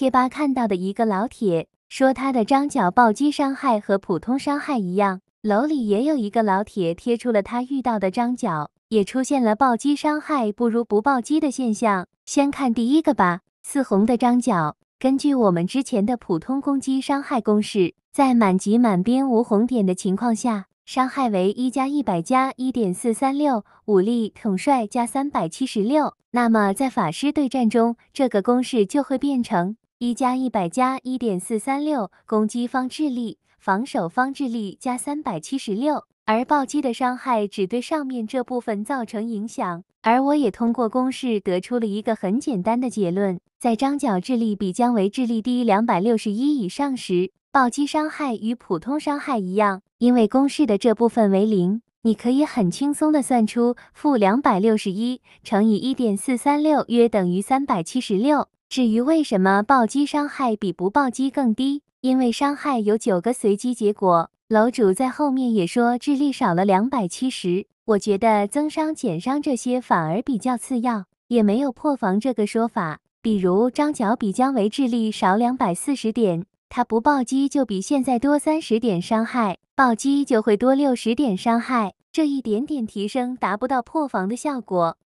贴吧看到的一个老铁说他的张角暴击伤害和普通伤害一样。楼里也有一个老铁贴出了他遇到的张角，也出现了暴击伤害不如不暴击的现象。先看第一个吧，四红的张角，根据我们之前的普通攻击伤害公式，在满级满兵无红点的情况下，伤害为一加一百加一点四三六武力统帅加三百七十六。那么在法师对战中，这个公式就会变成。一加一百加一点四三六，攻击方智力，防守方智力加三百七十六，而暴击的伤害只对上面这部分造成影响。而我也通过公式得出了一个很简单的结论：在张角智力比姜维智力低两百六十一以上时，暴击伤害与普通伤害一样，因为公式的这部分为零。你可以很轻松的算出负两百六十一乘以一点四三六约等于三百七十六。至于为什么暴击伤害比不暴击更低，因为伤害有九个随机结果。楼主在后面也说智力少了两百七十，我觉得增伤减伤这些反而比较次要，也没有破防这个说法。比如张角比姜维智力少两百四十点，他不暴击就比现在多三十点伤害，暴击就会多六十点伤害，这一点点提升达不到破防的效果。